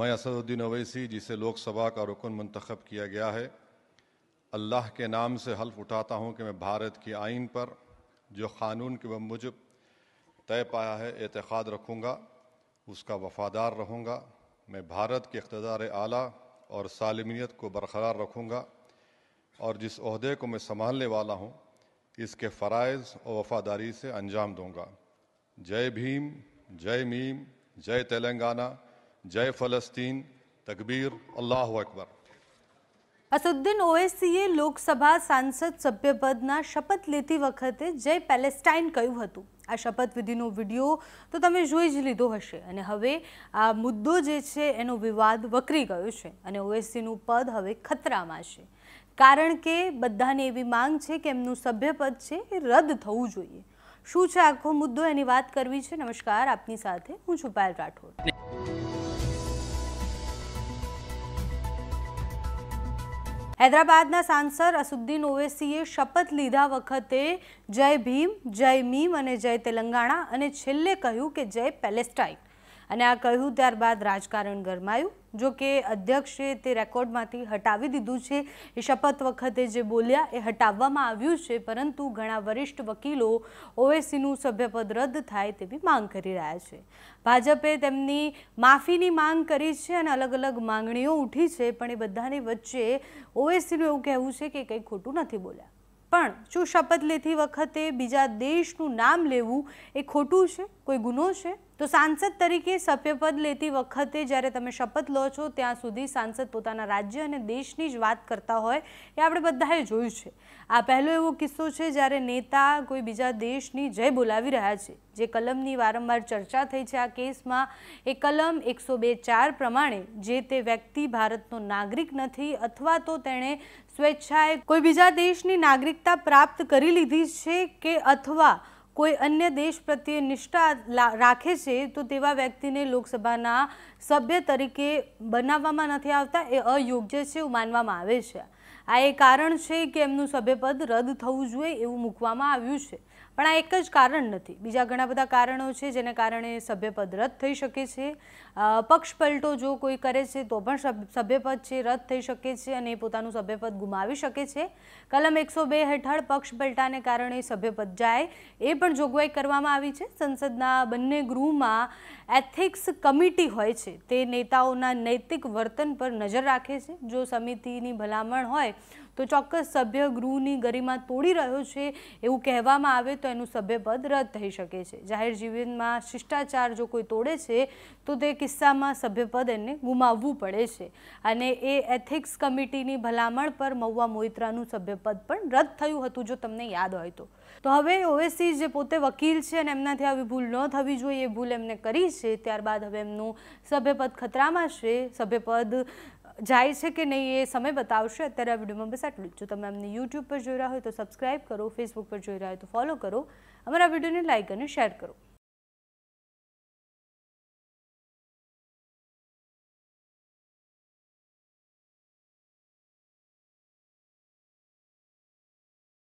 میں اسد الدین اویسی جسے لوک سبھا کا رکن منتخب کیا گیا ہے اللہ کے نام سے حلف اٹھاتا ہوں کہ میں بھارت کی آئین پر جو قانون کے مجب طے پایا ہے اعتقاد رکھوں گا اس کا وفادار رہوں گا میں بھارت کے اقتدار اعلیٰ اور سالمیت کو برقرار رکھوں گا اور جس عہدے کو میں سنبھالنے والا ہوں اس کے فرائض اور وفاداری سے انجام دوں گا جے بھیم جے میم جے تلنگانہ જય ફલસ્તીન તકબીર અલ્લાહ અકબર અસદુદ્દીન ઓએસીએ લોકસભા સાંસદ સભ્યપદના શપથ લેતી વખતે જય પેલેસ્ટાઇન કહ્યું હતું આ શપથવિધિનો વિડીયો તો તમે જોઈ જ લીધો હશે અને હવે આ મુદ્દો જે છે એનો વિવાદ વકરી ગયો છે અને ઓએસીનું પદ હવે ખતરામાં છે કારણ કે બધાને એવી માંગ છે કે એમનું સભ્યપદ છે એ રદ થવું જોઈએ શું છે આખો મુદ્દો એની વાત કરવી છે નમસ્કાર આપની સાથે હું છુપાયેલ રાઠોડ હૈદરાબાદના સાંસદ અસુદ્દીન ઓવેસીએ શપથ લીધા વખતે જય ભીમ જય મીમ અને જય તેલંગાણા અને છેલ્લે કહ્યું કે જય પેલેસ્ટાઇન અને આ કહ્યું ત્યારબાદ રાજકારણ ગરમાયું જો કે અધ્યક્ષે તે રેકોર્ડમાંથી હટાવી દીધું છે એ શપથ વખતે જે બોલ્યા એ હટાવવામાં આવ્યું છે પરંતુ ઘણા વરિષ્ઠ વકીલો ઓએસીનું સભ્યપદ રદ થાય તેવી માંગ કરી રહ્યા છે ભાજપે તેમની માફીની માંગ કરી છે અને અલગ અલગ માંગણીઓ ઉઠી છે પણ એ બધાની વચ્ચે ઓએસીનું એવું કહેવું છે કે કંઈ ખોટું નથી બોલ્યા પણ શું શપથ લેતી વખતે બીજા દેશનું નામ લેવું એ ખોટું છે કોઈ ગુનો છે તો સાંસદ તરીકે સભ્યપદ લેતી વખતે જ્યારે તમે શપથ લો છો ત્યાં સુધી સાંસદ પોતાના રાજ્ય અને દેશની જ વાત કરતા હોય એ આપણે બધાએ જોયું છે આ પહેલો એવો કિસ્સો છે જ્યારે નેતા કોઈ બીજા દેશની જય બોલાવી રહ્યા છે જે કલમની વારંવાર ચર્ચા થઈ છે આ કેસમાં એ કલમ એકસો બે ચાર પ્રમાણે જે તે વ્યક્તિ ભારતનો નાગરિક નથી અથવા તો તેણે સ્વેચ્છાએ કોઈ બીજા દેશની નાગરિકતા પ્રાપ્ત કરી લીધી છે કે અથવા કોઈ અન્ય દેશ પ્રત્યે નિષ્ઠા રાખે છે તો તેવા વ્યક્તિને લોકસભાના સભ્ય તરીકે બનાવવામાં નથી આવતા એ અયોગ્ય છે એવું માનવામાં આવે છે આ એ કારણ છે કે એમનું સભ્યપદ રદ થવું જોઈએ એવું મૂકવામાં આવ્યું છે પણ આ એક જ કારણ નથી બીજા ઘણા બધા કારણો છે જેને કારણે સભ્યપદ રદ થઈ શકે છે પક્ષ પલટો જો કોઈ કરે છે તો પણ સભ્યપદ છે રદ થઈ શકે છે અને એ પોતાનું સભ્યપદ ગુમાવી શકે છે કલમ એકસો બે હેઠળ પક્ષ પલટાને કારણે સભ્યપદ જાય એ પણ જોગવાઈ કરવામાં આવી છે સંસદના બંને ગૃહમાં એથિક્સ કમિટી હોય છે તે નેતાઓના નૈતિક વર્તન પર નજર રાખે છે જો સમિતિની ભલામણ હોય તો ચોક્કસ સભ્ય ગૃહની ગરિમા તોડી રહ્યો છે એવું કહેવામાં આવે તો એનું સભ્યપદ રદ થઈ શકે છે જાહેર જીવનમાં શિષ્ટાચાર જો કોઈ તોડે છે તો તે કિસ્સામાં સભ્યપદ એને ગુમાવવું પડે છે અને એ એથિક્સ કમિટીની ભલામણ પર મહુવા મોહિત્રાનું સભ્યપદ પણ રદ થયું હતું જો તમને યાદ હોય તો તો હવે ઓવેસી જે પોતે વકીલ છે અને એમનાથી આવી ભૂલ ન થવી જોઈએ એ ભૂલ એમને કરી છે ત્યારબાદ હવે એમનું સભ્યપદ ખતરામાં છે સભ્યપદ જાય છે કે નહીં એ સમય બતાવશે અત્યારે આ વિડીયોમાં બસ આટલું જ જો તમે અમને યુટ્યુબ પર જોઈ રહ્યા હોય તો સબસ્ક્રાઇબ કરો ફેસબુક પર જોઈ રહ્યા હોય તો ફોલો કરો અમારા વિડીયોને લાઇક અને શેર કરો